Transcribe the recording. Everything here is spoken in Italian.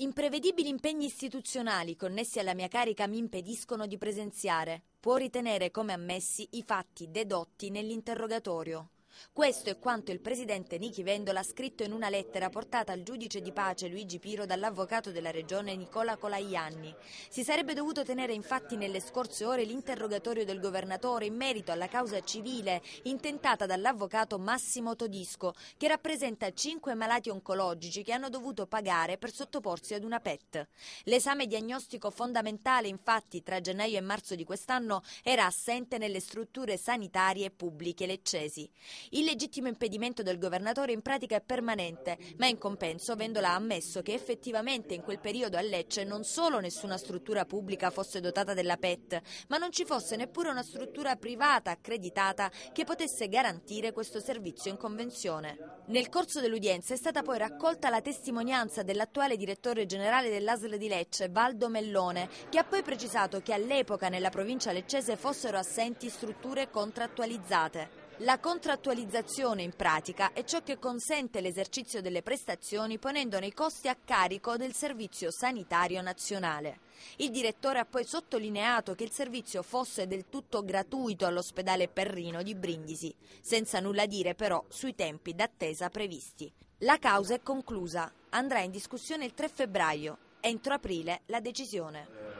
Imprevedibili impegni istituzionali connessi alla mia carica mi impediscono di presenziare. Può ritenere come ammessi i fatti dedotti nell'interrogatorio. Questo è quanto il presidente Nichi Vendola ha scritto in una lettera portata al giudice di pace Luigi Piro dall'avvocato della regione Nicola Colaianni. Si sarebbe dovuto tenere infatti nelle scorse ore l'interrogatorio del governatore in merito alla causa civile intentata dall'avvocato Massimo Todisco, che rappresenta cinque malati oncologici che hanno dovuto pagare per sottoporsi ad una PET. L'esame diagnostico fondamentale infatti tra gennaio e marzo di quest'anno era assente nelle strutture sanitarie pubbliche leccesi. Il legittimo impedimento del governatore in pratica è permanente, ma in compenso Vendola ha ammesso che effettivamente in quel periodo a Lecce non solo nessuna struttura pubblica fosse dotata della PET, ma non ci fosse neppure una struttura privata accreditata che potesse garantire questo servizio in convenzione. Nel corso dell'udienza è stata poi raccolta la testimonianza dell'attuale direttore generale dell'ASL di Lecce, Valdo Mellone, che ha poi precisato che all'epoca nella provincia leccese fossero assenti strutture contrattualizzate. La contrattualizzazione in pratica è ciò che consente l'esercizio delle prestazioni ponendone i costi a carico del Servizio Sanitario Nazionale. Il direttore ha poi sottolineato che il servizio fosse del tutto gratuito all'ospedale Perrino di Brindisi, senza nulla dire però sui tempi d'attesa previsti. La causa è conclusa, andrà in discussione il 3 febbraio. Entro aprile la decisione.